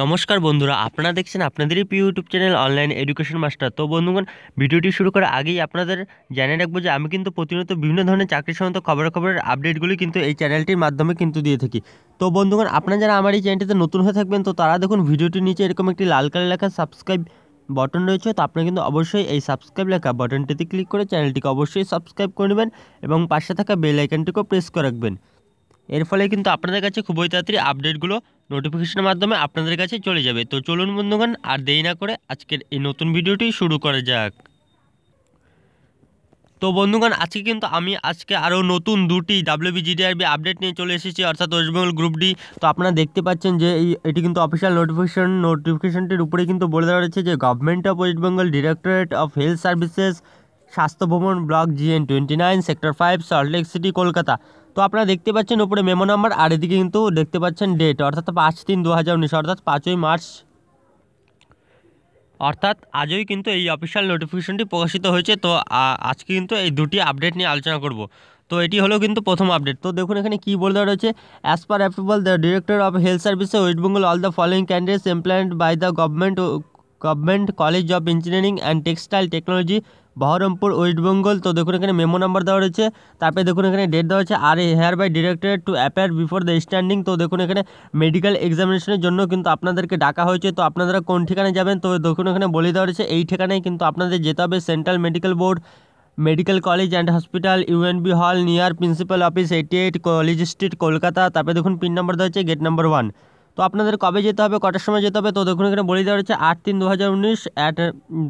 নমস্কার বন্ধুরা আপনারা দেখছেন আপনাদেরই প্রিয় YouTube channel online education master তো বন্ধুগণ ভিডিওটি শুরু করার আগেই আপনাদের জানিয়ে রাখবো যে আমি কিন্তু প্রতিনিয়ত বিভিন্ন ধরনের চাকরি সংক্রান্ত খবরাখবরের আপডেটগুলি কিন্তু এই চ্যানেলটির মাধ্যমে কিন্তু দিয়ে থাকি তো বন্ধুগণ আপনারা যারা আমার এই চ্যানেলটিতে নতুন হয়ে থাকবেন তো তারা দেখুন ভিডিওটির নিচে এরকম একটি লাল কালার লেখা সাবস্ক্রাইব বটন রয়েছে তো আপনি কিন্তু অবশ্যই এই সাবস্ক্রাইব লেখা বটনটিতে ক্লিক করে চ্যানেলটিকে অবশ্যই সাবস্ক্রাইব করে নেবেন এবং পাশে থাকা বেল আইকনটিকেও প্রেস করে রাখবেন এর ফলে কিন্তু আপনাদের কাছে খুবই তাড়াতাড়ি আপডেটগুলো নোটিফিকেশনের মাধ্যমে আপনাদের কাছে চলে যাবে তো চলুন বন্ধুগণ আর দেরি না করে আজকের এই নতুন ভিডিওটি শুরু করা যাক তো বন্ধুগণ আজকে কিন্তু আমি আজকে আরও নতুন দুটি জিডিআরবি আপডেট নিয়ে চলে এসেছি অর্থাৎ ওয়েস্টবেঙ্গল গ্রুপ ডি তো আপনারা দেখতে পাচ্ছেন যে এই এটি কিন্তু অফিসিয়াল নোটিফিকেশন নোটিফিকেশনটির উপরে কিন্তু বলে দেওয়া রয়েছে যে government of West Bengal directorate of health services Swasthya Bhawan block GN twenty nine sector five Salt Lake city Kolkata তো আপনারা দেখতে পাচ্ছেন ওপরে মেমো নাম্বার আর এদিকে কিন্তু দেখতে পাচ্ছেন ডেট অর্থাৎ পাঁচ তিন দু হাজার উনিশ অর্থাৎ পাঁচই মার্চ অর্থাৎ আজই কিন্তু এই অফিসিয়াল নোটিফিকেশনটি প্রকাশিত হয়েছে তো আজকে কিন্তু এই দুটি আপডেট নিয়ে আলোচনা করব তো এটি হলো কিন্তু প্রথম আপডেট তো দেখুন এখানে কী বলে দেওয়া রয়েছে as per approval the director of health services West Bengal all the following candidates employed by the government government college of engineering and textile technology Baharampur West Bengal তো দেখুন এখানে মেমো নাম্বার দেওয়া রয়েছে তারপরে দেখুন এখানে ডেট দেওয়া হয়েছে আর hereby directed to appear before the standing তো দেখুন এখানে মেডিকেল এক্সামিনেশনের জন্য কিন্তু আপনাদেরকে ডাকা হয়েছে তো আপনারা কোন ঠিকানায় যাবেন তো দেখুন এখানে বলে দেওয়া রয়েছে এই ঠিকানায় কিন্তু আপনাদের যেতে হবে central medical board medical college and hospital UNB hall near principal office eighty eight college street Kolkata তারপরে দেখুন পিন নাম্বার দেওয়া হয়েছে গেট নাম্বার ওয়ান তো আপনাদের কবে যেতে হবে কটার সময় যেতে হবে তো দেখুন এখানে বলে দেওয়া হচ্ছে আট তিন দু হাজার উনিশ অ্যাট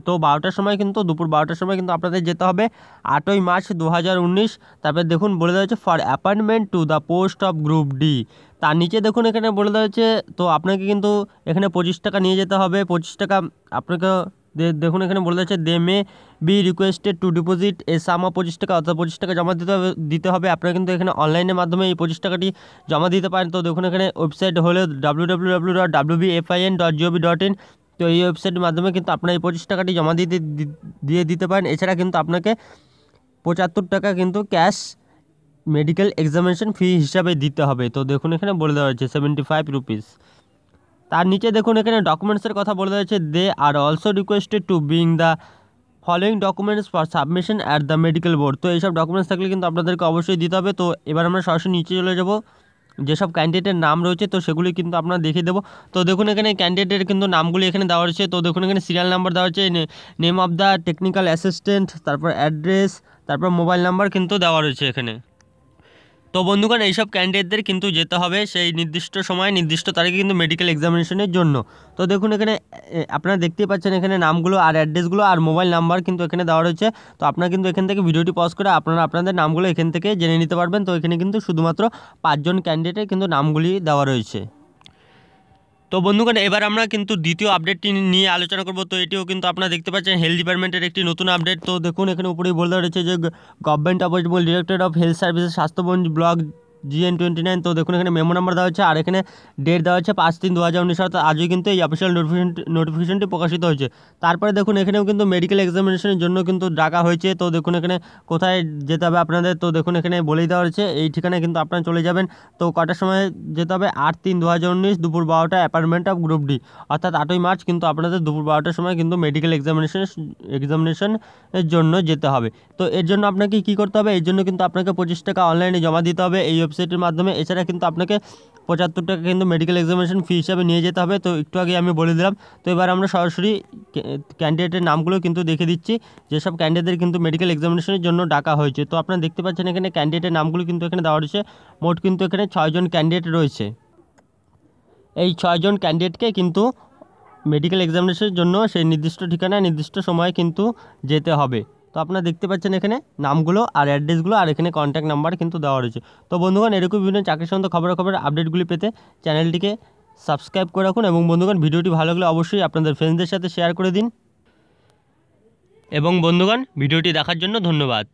তো বারোটার সময় কিন্তু দুপুর বারোটার সময় কিন্তু আপনাদের যেতে হবে আটই মার্চ দু হাজার উনিশ তারপরে দেখুন বলে দেওয়া হচ্ছে for appointment to the post of group D তার নিচে দেখুন এখানে বলে দেওয়া হচ্ছে তো আপনাকে কিন্তু এখানে পঁচিশ টাকা নিয়ে যেতে হবে পঁচিশ টাকা আপনাকে দেখুন এখানে বলে যাচ্ছে they may be requested to deposit a sum পঁচিশ টাকা অর্থাৎ পঁচিশ টাকা জমা দিতে হবে দিতে হবে আপনারা কিন্তু এখানে অনলাইনের মাধ্যমে এই পঁচিশ টাকাটি জমা দিতে পারেন তো দেখুন এখানে ওয়েবসাইট হলে W W W dot B F I N dot GOV dot in তো এই ওয়েবসাইটের মাধ্যমে কিন্তু আপনার এই পঁচিশ টাকাটি জমা দিতে দিয়ে দিতে পারেন এছাড়া কিন্তু আপনাকে পঁচাত্তর টাকা কিন্তু ক্যাশ মেডিকেল এক্সামিনেশন ফি হিসাবে দিতে হবে তো দেখুন এখানে বলে দেওয়া হয়েছে সেভেন্টি ফাইভ রুপিস তার নিচে দেখুন এখানে ডকুমেন্টসের কথা বলে রয়েছে they are also requested to bring the following documents for submission at the medical board তো এইসব ডকুমেন্টস থাকলে কিন্তু আপনাদেরকে অবশ্যই দিতে হবে তো এবার আমরা সরাসরি নিচে চলে যাব যেসব ক্যান্ডিডেটের নাম রয়েছে তো সেগুলি কিন্তু আপনারা দেখিয়ে দেবো তো দেখুন এখানে ক্যান্ডিডেটের কিন্তু নামগুলি এখানে দেওয়া রয়েছে তো দেখুন এখানে সিরিয়াল নাম্বার দেওয়া হচ্ছে name of the technical assistant তারপর অ্যাড্রেস তারপর মোবাইল নাম্বার কিন্তু দেওয়া রয়েছে এখানে তো বন্ধুগণ এইসব ক্যান্ডিডেটদের কিন্তু যেতে হবে সেই নির্দিষ্ট সময় নির্দিষ্ট তারিখে কিন্তু মেডিকেল এক্সামিনেশনের জন্য তো দেখুন এখানে আপনারা দেখতেই পাচ্ছেন এখানে নামগুলো আর অ্যাড্রেসগুলো আর মোবাইল নাম্বার কিন্তু এখানে দেওয়া রয়েছে তো আপনারা কিন্তু এখান থেকে ভিডিওটি পজ করে আপনারা আপনাদের নামগুলো এখান থেকে জেনে নিতে পারবেন তো এখানে কিন্তু শুধুমাত্র পাঁচজন ক্যান্ডিডেটের কিন্তু নামগুলি দেওয়া রয়েছে তো বন্ধুগণ এবার আমরা কিন্তু দ্বিতীয় আপডেটটি নিয়ে আলোচনা করব তো এটিও কিন্তু আপনারা দেখতে পাচ্ছেন হেলথ ডিপার্টমেন্টের একটি নতুন আপডেট তো দেখুন এখানে উপরেই বলতে রয়েছে যে government of West Bengal directorate of health services Swasthya Bhawan block GN twenty nine তো দেখুন এখানে মেমো নাম্বার দেওয়া হচ্ছে আর এখানে ডেট দেওয়া হচ্ছে পাঁচ তিন দু হাজার উনিশ অর্থাৎ আজও কিন্তু এই অফিসিয়াল নোটিফিকেশন নোটিফিকেশনটি প্রকাশিত হয়েছে তারপরে দেখুন এখানেও কিন্তু মেডিকেল এক্সামিনেশনের জন্য কিন্তু ডাকা হয়েছে তো দেখুন এখানে কোথায় যেতে হবে আপনাদের তো দেখুন এখানে বলেই দেওয়া হয়েছে এই ঠিকানায় কিন্তু আপনারা চলে যাবেন তো কটার সময় যেতে হবে আট তিন দু হাজার উনিশ দুপুর বারোটা অ্যাপার্টমেন্ট অফ গ্রুপ ডি অর্থাৎ আটই মার্চ কিন্তু আপনাদের দুপুর বারোটার সময় কিন্তু মেডিকেল এক্সামিনেশন এক্সামিনেশনের জন্য যেতে হবে তো এর জন্য আপনাকে কী করতে হবে এর জন্য কিন্তু আপনাকে পঁচিশ টাকা অনলাইনে জমা দিতে হবে এই ওয়েবসাইটের মাধ্যমে এছাড়া কিন্তু আপনাকে পঁচাত্তর টাকা কিন্তু মেডিকেল এক্সামিনেশন ফি হিসাবে নিয়ে যেতে হবে তো একটু আগে আমি বলে দিলাম তো এবার আমরা সরাসরি ক্যান্ডিডেটের নামগুলো কিন্তু দেখে দিচ্ছি যেসব ক্যান্ডিডেটদের কিন্তু মেডিকেল এক্সামিনেশনের জন্য ডাকা হয়েছে তো আপনারা দেখতে পাচ্ছেন এখানে ক্যান্ডিডেটের নামগুলো কিন্তু এখানে দেওয়া রয়েছে মোট কিন্তু এখানে ছয়জন ক্যান্ডিডেট রয়েছে এই ছয়জন ক্যান্ডিডেটকে কিন্তু মেডিকেল এক্সামিনেশনের জন্য সেই নির্দিষ্ট ঠিকানায় নির্দিষ্ট সময়ে কিন্তু যেতে হবে তো আপনারা দেখতে পাচ্ছেন এখানে নামগুলো আর অ্যাড্রেসগুলো আর এখানে কন্ট্যাক্ট নাম্বার কিন্তু দেওয়া রয়েছে তো বন্ধুগণ এরকম বিভিন্ন চাকরি খবর খবরাখবর আপডেটগুলি পেতে চ্যানেলটিকে সাবস্ক্রাইব করে রাখুন এবং বন্ধুগণ ভিডিওটি ভালো লাগলে অবশ্যই আপনাদের ফ্রেন্ডদের সাথে শেয়ার করে দিন এবং বন্ধুগণ ভিডিওটি দেখার জন্য ধন্যবাদ